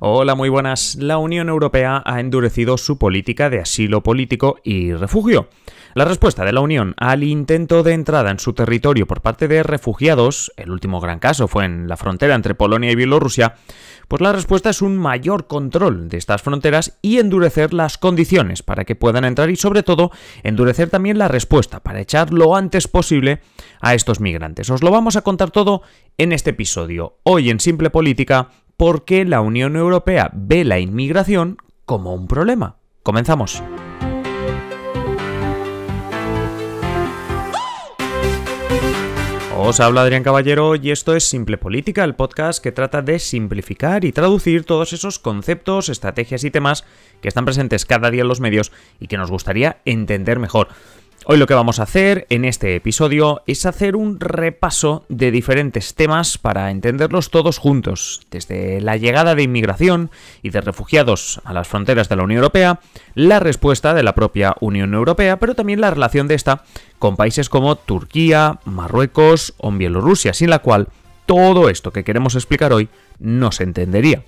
Hola, muy buenas. La Unión Europea ha endurecido su política de asilo político y refugio. La respuesta de la Unión al intento de entrada en su territorio por parte de refugiados, el último gran caso fue en la frontera entre Polonia y Bielorrusia, pues la respuesta es un mayor control de estas fronteras y endurecer las condiciones para que puedan entrar y sobre todo endurecer también la respuesta para echar lo antes posible a estos migrantes. Os lo vamos a contar todo en este episodio. Hoy en Simple Política porque la Unión Europea ve la inmigración como un problema. Comenzamos. Os habla Adrián Caballero y esto es Simple Política, el podcast que trata de simplificar y traducir todos esos conceptos, estrategias y temas que están presentes cada día en los medios y que nos gustaría entender mejor. Hoy lo que vamos a hacer en este episodio es hacer un repaso de diferentes temas para entenderlos todos juntos, desde la llegada de inmigración y de refugiados a las fronteras de la Unión Europea, la respuesta de la propia Unión Europea, pero también la relación de esta con países como Turquía, Marruecos o Bielorrusia, sin la cual todo esto que queremos explicar hoy no se entendería.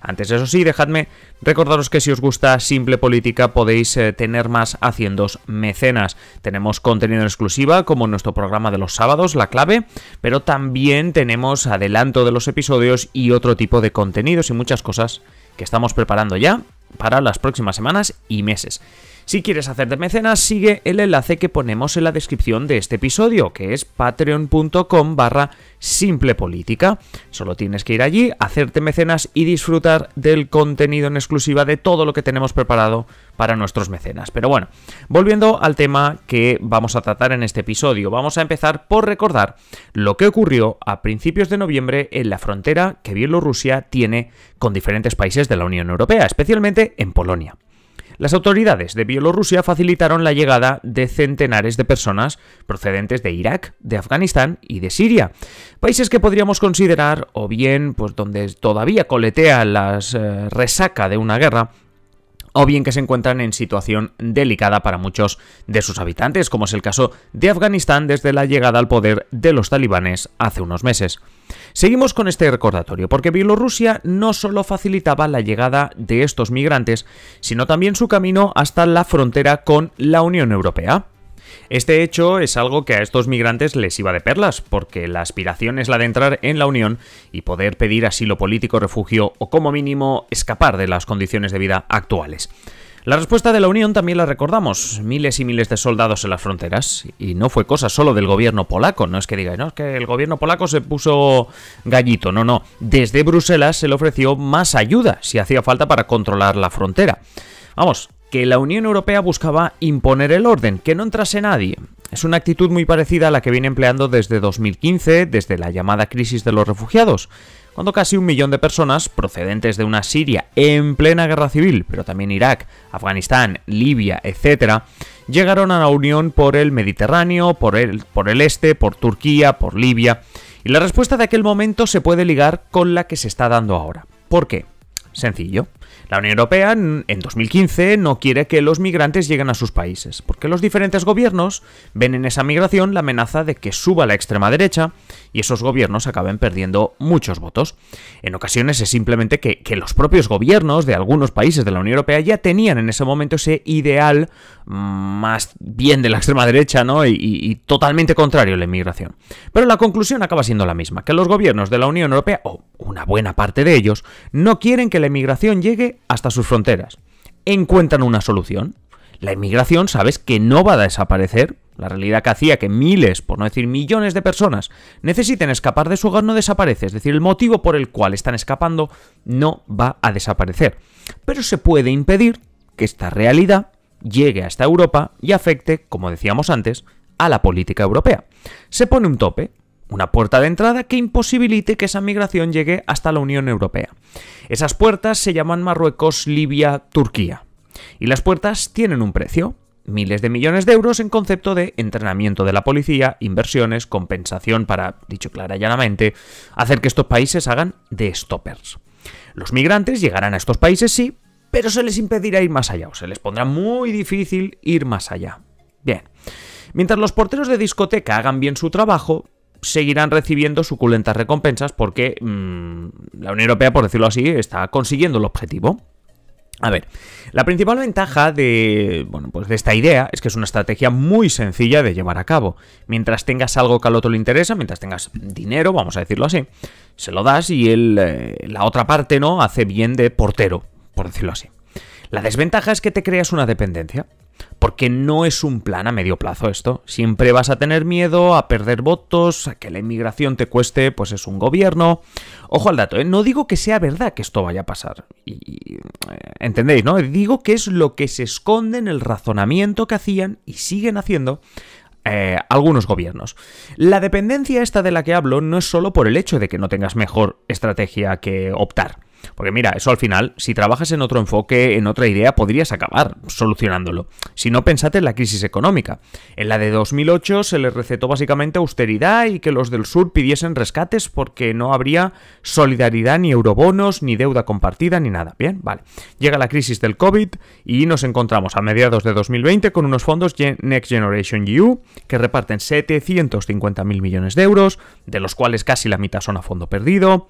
Antes, eso sí, dejadme recordaros que si os gusta Simple Política podéis eh, tener más haciendos mecenas. Tenemos contenido en exclusiva, como nuestro programa de los sábados, La Clave, pero también tenemos adelanto de los episodios y otro tipo de contenidos y muchas cosas que estamos preparando ya para las próximas semanas y meses. Si quieres hacerte mecenas, sigue el enlace que ponemos en la descripción de este episodio, que es patreon.com barra simple política. Solo tienes que ir allí, hacerte mecenas y disfrutar del contenido en exclusiva de todo lo que tenemos preparado para nuestros mecenas. Pero bueno, volviendo al tema que vamos a tratar en este episodio, vamos a empezar por recordar lo que ocurrió a principios de noviembre en la frontera que Bielorrusia tiene con diferentes países de la Unión Europea, especialmente en Polonia. Las autoridades de Bielorrusia facilitaron la llegada de centenares de personas procedentes de Irak, de Afganistán y de Siria, países que podríamos considerar o bien pues donde todavía coletea las eh, resaca de una guerra o bien que se encuentran en situación delicada para muchos de sus habitantes, como es el caso de Afganistán desde la llegada al poder de los talibanes hace unos meses. Seguimos con este recordatorio, porque Bielorrusia no solo facilitaba la llegada de estos migrantes, sino también su camino hasta la frontera con la Unión Europea. Este hecho es algo que a estos migrantes les iba de perlas, porque la aspiración es la de entrar en la Unión y poder pedir asilo político, refugio o como mínimo escapar de las condiciones de vida actuales. La respuesta de la Unión también la recordamos, miles y miles de soldados en las fronteras, y no fue cosa solo del gobierno polaco, no es que diga, no, es que el gobierno polaco se puso gallito, no, no, desde Bruselas se le ofreció más ayuda si hacía falta para controlar la frontera. Vamos, que la Unión Europea buscaba imponer el orden, que no entrase nadie. Es una actitud muy parecida a la que viene empleando desde 2015, desde la llamada crisis de los refugiados, cuando casi un millón de personas procedentes de una Siria en plena guerra civil, pero también Irak, Afganistán, Libia, etc., llegaron a la Unión por el Mediterráneo, por el, por el este, por Turquía, por Libia, y la respuesta de aquel momento se puede ligar con la que se está dando ahora. ¿Por qué? Sencillo. La Unión Europea en 2015 no quiere que los migrantes lleguen a sus países, porque los diferentes gobiernos ven en esa migración la amenaza de que suba la extrema derecha y esos gobiernos acaben perdiendo muchos votos. En ocasiones es simplemente que, los propios gobiernos de algunos países de la Unión Europea ya tenían en ese momento ese ideal mm, más bien de la extrema derecha ¿no? y, y totalmente contrario a la inmigración. Pero la conclusión acaba siendo la misma, que los gobiernos de la Unión Europea, o una buena parte de ellos, no quieren que la inmigración llegue hasta sus fronteras. Encuentran una solución. La inmigración, sabes que no va a desaparecer. La realidad que hacía que miles, por no decir millones de personas, necesiten escapar de su hogar no desaparece. Es decir, el motivo por el cual están escapando no va a desaparecer. Pero se puede impedir que esta realidad llegue hasta Europa y afecte, como decíamos antes, a la política europea. Se pone un tope, una puerta de entrada que imposibilite que esa migración llegue hasta la Unión Europea. Esas puertas se llaman Marruecos, Libia, Turquía. Y las puertas tienen un precio, miles de millones de euros en concepto de entrenamiento de la policía, inversiones, compensación para, dicho clara hacer que estos países hagan de stoppers. Los migrantes llegarán a estos países sí, pero se les impedirá ir más allá, o se les pondrá muy difícil ir más allá. Bien. Mientras los porteros de discoteca hagan bien su trabajo, seguirán recibiendo suculentas recompensas porque mm, la Unión Europea, por decirlo así, está consiguiendo el objetivo. A ver, la principal ventaja de, bueno, pues de esta idea es que es una estrategia muy sencilla de llevar a cabo. Mientras tengas algo que al otro le interesa, mientras tengas dinero, vamos a decirlo así, se lo das y eh, la otra parte no hace bien de portero, por decirlo así. La desventaja es que te creas una dependencia. Porque no es un plan a medio plazo esto. Siempre vas a tener miedo a perder votos, a que la inmigración te cueste, pues es un gobierno. Ojo al dato, ¿eh? no digo que sea verdad que esto vaya a pasar. Y, eh, ¿Entendéis, no? Digo que es lo que se esconde en el razonamiento que hacían y siguen haciendo eh, algunos gobiernos. La dependencia esta de la que hablo no es solo por el hecho de que no tengas mejor estrategia que optar. Porque mira, eso al final, si trabajas en otro enfoque, en otra idea, podrías acabar solucionándolo. Si no, pensate en la crisis económica. En la de 2008 se les recetó básicamente austeridad y que los del sur pidiesen rescates porque no habría solidaridad, ni eurobonos, ni deuda compartida, ni nada. Bien, vale. Llega la crisis del COVID y nos encontramos a mediados de 2020 con unos fondos Next Generation EU que reparten 750.000 millones de euros, de los cuales casi la mitad son a fondo perdido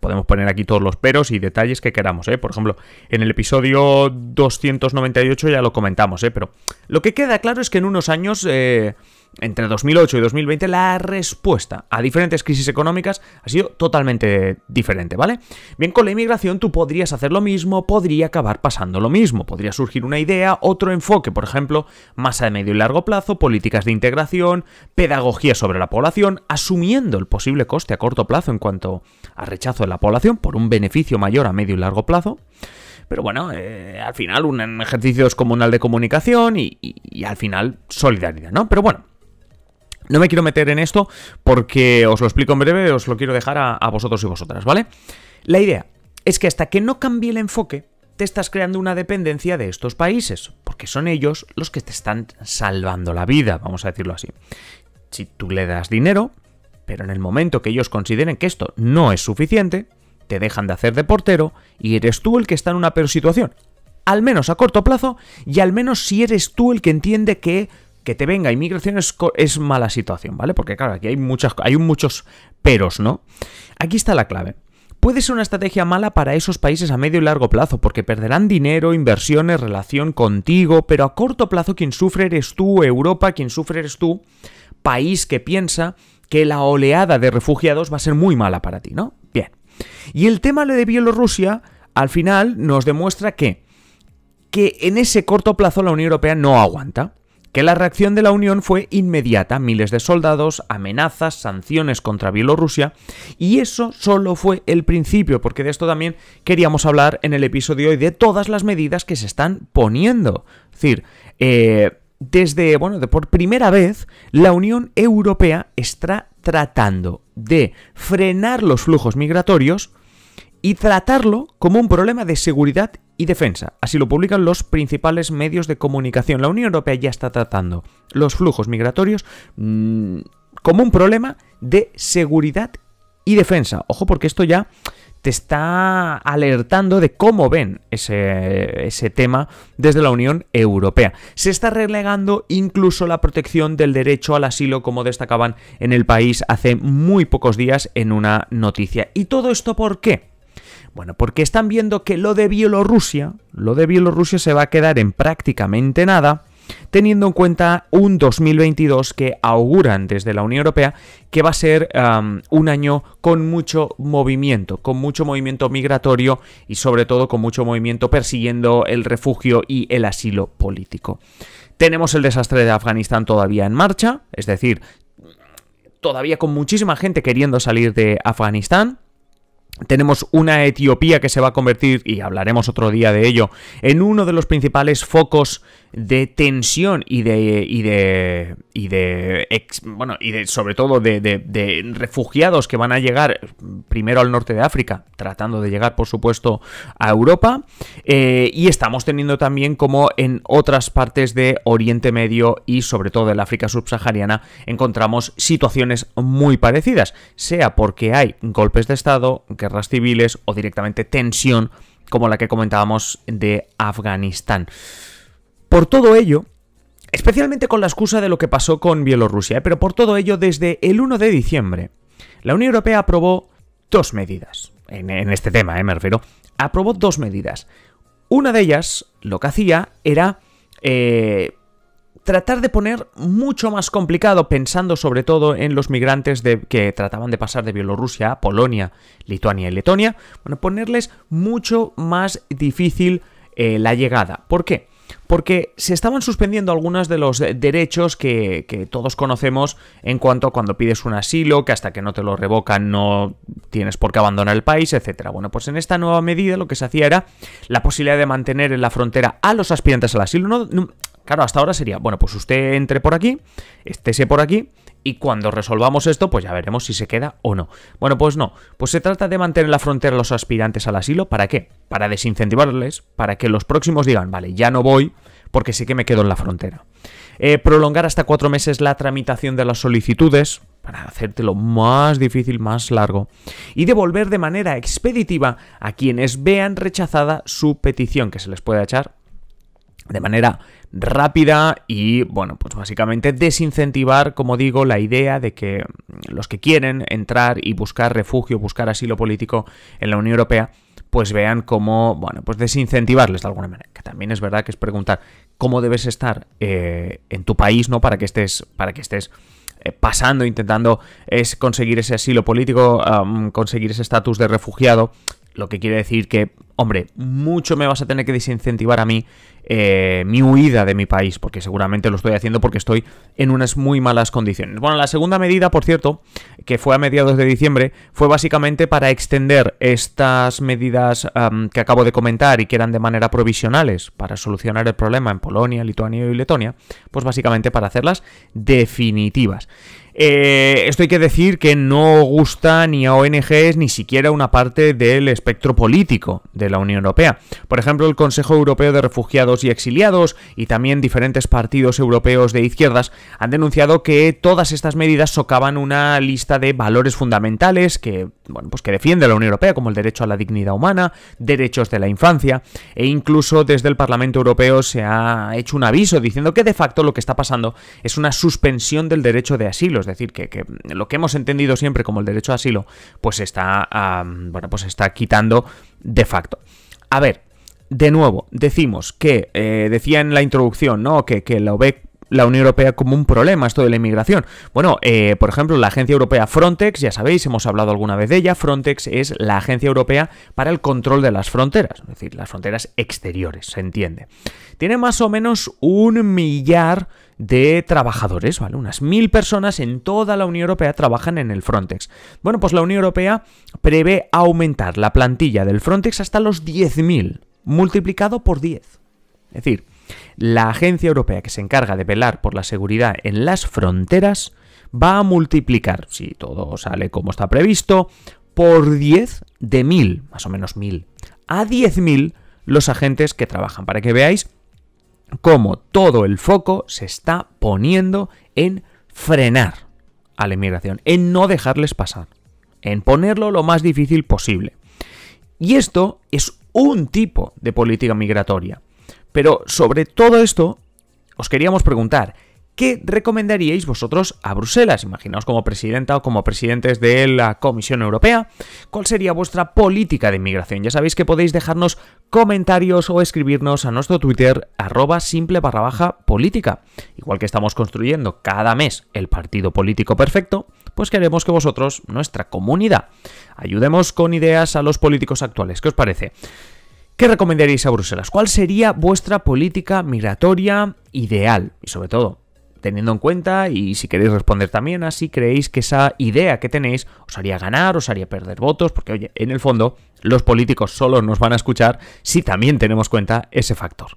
podemos poner aquí todos los peros y detalles que queramos, ¿eh? Por ejemplo, en el episodio 298 ya lo comentamos, ¿eh? Pero lo que queda claro es que en unos años... Eh, entre 2008 y 2020, la respuesta a diferentes crisis económicas ha sido totalmente diferente, ¿vale? Bien, con la inmigración tú podrías hacer lo mismo, podría acabar pasando lo mismo, podría surgir una idea, otro enfoque, por ejemplo, masa de medio y largo plazo, políticas de integración, pedagogía sobre la población, asumiendo el posible coste a corto plazo en cuanto a rechazo de la población por un beneficio mayor a medio y largo plazo. Pero bueno, eh, al final un ejercicio descomunal de comunicación y al final solidaridad, ¿no? Pero bueno, no me quiero meter en esto porque os lo explico en breve, os lo quiero dejar a, vosotros y vosotras, ¿vale? La idea es que hasta que no cambie el enfoque, te estás creando una dependencia de estos países, porque son ellos los que te están salvando la vida, vamos a decirlo así. Si tú le das dinero, pero en el momento que ellos consideren que esto no es suficiente, te dejan de hacer de portero y eres tú el que está en una peor situación, al menos a corto plazo, y al menos si eres tú el que entiende que que te venga inmigración es, es, mala situación, ¿vale? Porque claro, aquí hay, muchas, hay muchos peros, ¿no? Aquí está la clave. Puede ser una estrategia mala para esos países a medio y largo plazo, porque perderán dinero, inversiones, relación contigo, pero a corto plazo quien sufre eres tú, Europa, quien sufre eres tú, país que piensa que la oleada de refugiados va a ser muy mala para ti, ¿no? Bien. Y el tema de Bielorrusia, al final, nos demuestra que, que en ese corto plazo la Unión Europea no aguanta la reacción de la Unión fue inmediata, miles de soldados, amenazas, sanciones contra Bielorrusia, y eso solo fue el principio, porque de esto también queríamos hablar en el episodio de hoy, de todas las medidas que se están poniendo. Es decir, eh, desde, bueno, de por primera vez, la Unión Europea está tratando de frenar los flujos migratorios y tratarlo como un problema de seguridad y defensa. Así lo publican los principales medios de comunicación. La Unión Europea ya está tratando los flujos migratorios mm, como un problema de seguridad y defensa. Ojo porque esto ya te está alertando de cómo ven ese, ese, tema desde la Unión Europea. Se está relegando incluso la protección del derecho al asilo, como destacaban en el país hace muy pocos días en una noticia. ¿Y todo esto por qué? Bueno, porque están viendo que lo de Bielorrusia, lo de Bielorrusia se va a quedar en prácticamente nada, teniendo en cuenta un 2022 que auguran desde la Unión Europea que va a ser un año con mucho movimiento, con mucho movimiento migratorio y sobre todo con mucho movimiento persiguiendo el refugio y el asilo político. Tenemos el desastre de Afganistán todavía en marcha, es decir, todavía con muchísima gente queriendo salir de Afganistán. Tenemos una Etiopía que se va a convertir, y hablaremos otro día de ello, en uno de los principales focos de tensión y de. y de. y de. bueno, y de, sobre todo de, refugiados que van a llegar primero al norte de África, tratando de llegar, por supuesto, a Europa. Eh, y estamos teniendo también como en otras partes de Oriente Medio y sobre todo del África subsahariana encontramos situaciones muy parecidas, sea porque hay golpes de Estado, guerras civiles o directamente tensión como la que comentábamos de Afganistán. Por todo ello, especialmente con la excusa de lo que pasó con Bielorrusia, ¿eh? pero por todo ello, desde el 1 de diciembre, la Unión Europea aprobó dos medidas. En, este tema, eh, me refiero. Aprobó dos medidas. Una de ellas, lo que hacía, era eh, tratar de poner mucho más complicado, pensando sobre todo en los migrantes que trataban de pasar de Bielorrusia a Polonia, Lituania y Letonia, bueno, ponerles mucho más difícil eh, la llegada. ¿Por qué? porque se estaban suspendiendo algunos de los eh, derechos que, todos conocemos en cuanto a cuando pides un asilo, que hasta que no te lo revocan no tienes por qué abandonar el país, etc. Bueno, pues en esta nueva medida lo que se hacía era la posibilidad de mantener en la frontera a los aspirantes al asilo. no, Claro, hasta ahora sería, bueno, pues usted entre por aquí, estése por aquí, y cuando resolvamos esto, pues ya veremos si se queda o no. Bueno, pues no. Pues se trata de mantener la frontera a los aspirantes al asilo. ¿Para qué? Para desincentivarles, para que los próximos digan, vale, ya no voy, porque sí que me quedo en la frontera. Eh, prolongar hasta cuatro meses la tramitación de las solicitudes, para hacértelo más difícil, más largo, y devolver de manera expeditiva a quienes vean rechazada su petición, que se les puede echar de manera rápida y, bueno, pues básicamente desincentivar, como digo, la idea de que los que quieren entrar y buscar refugio, buscar asilo político en la Unión Europea, pues vean cómo, bueno, pues desincentivarles de alguna manera. Que también es verdad que es preguntar cómo debes estar eh, en tu país, ¿no? Para que estés, para que estés eh, pasando, intentando es conseguir ese asilo político, conseguir ese estatus de refugiado, lo que quiere decir que, hombre, mucho me vas a tener que desincentivar a mí eh, mi huida de mi país, porque seguramente lo estoy haciendo porque estoy en unas muy malas condiciones. Bueno, la segunda medida, por cierto, que fue a mediados de diciembre, fue básicamente para extender estas medidas que acabo de comentar y que eran de manera provisionales para solucionar el problema en Polonia, Lituania y Letonia, pues básicamente para hacerlas definitivas. Eh, esto hay que decir que no gusta ni a ONGs ni siquiera una parte del espectro político de la Unión Europea. Por ejemplo, el Consejo Europeo de Refugiados y Exiliados y también diferentes partidos europeos de izquierdas han denunciado que todas estas medidas socavan una lista de valores fundamentales que bueno, pues que defiende la Unión Europea, como el derecho a la dignidad humana, derechos de la infancia, e incluso desde el Parlamento Europeo se ha hecho un aviso diciendo que de facto lo que está pasando es una suspensión del derecho de asilo, es decir, que, lo que hemos entendido siempre como el derecho a asilo, pues está, ah, bueno, pues está quitando de facto. A ver, de nuevo, decimos que, eh, decía en la introducción, ¿no? Que, que la OBEC la Unión Europea como un problema esto de la inmigración. Bueno, eh, por ejemplo, la agencia europea Frontex, ya sabéis, hemos hablado alguna vez de ella, Frontex es la agencia europea para el control de las fronteras, es decir, las fronteras exteriores, se entiende. Tiene más o menos un millar de trabajadores, ¿vale? Unas mil personas en toda la Unión Europea trabajan en el Frontex. Bueno, pues la Unión Europea prevé aumentar la plantilla del Frontex hasta los 10.000, multiplicado por 10. Es decir, la Agencia Europea que se encarga de velar por la seguridad en las fronteras va a multiplicar, si todo sale como está previsto, por 10 de 1000, más o menos 1000, a 10.000 los agentes que trabajan, para que veáis cómo todo el foco se está poniendo en frenar a la inmigración, en no dejarles pasar, en ponerlo lo más difícil posible. Y esto es un tipo de política migratoria. Pero sobre todo esto, os queríamos preguntar, ¿qué recomendaríais vosotros a Bruselas? Imaginaos como presidenta o como presidentes de la Comisión Europea, ¿cuál sería vuestra política de inmigración? Ya sabéis que podéis dejarnos comentarios o escribirnos a nuestro Twitter arroba simple barra baja política. Igual que estamos construyendo cada mes el partido político perfecto, pues queremos que vosotros, nuestra comunidad, ayudemos con ideas a los políticos actuales. ¿Qué os parece? ¿Qué recomendaríais a Bruselas? ¿Cuál sería vuestra política migratoria ideal? Y sobre todo, teniendo en cuenta, y si queréis responder también así, creéis que esa idea que tenéis os haría ganar, os haría perder votos, porque oye, en el fondo, los políticos solo nos van a escuchar si también tenemos cuenta ese factor.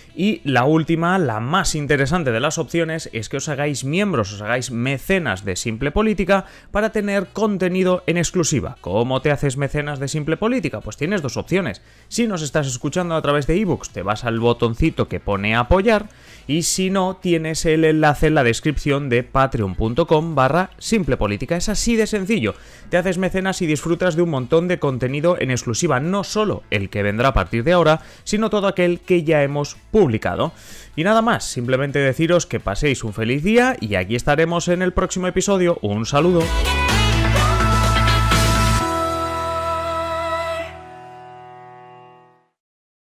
Y la última, la más interesante de las opciones, es que os hagáis miembros, os hagáis mecenas de Simple Política para tener contenido en exclusiva. ¿Cómo te haces mecenas de Simple Política? Pues tienes dos opciones. Si nos estás escuchando a través de ebooks, te vas al botoncito que pone apoyar y si no, tienes el enlace en la descripción de patreon.com barra Simple Política. Es así de sencillo. Te haces mecenas y disfrutas de un montón de contenido en exclusiva, no solo el que vendrá a partir de ahora, sino todo aquel que ya hemos publicado publicado. Y nada más, simplemente deciros que paséis un feliz día y aquí estaremos en el próximo episodio. Un saludo.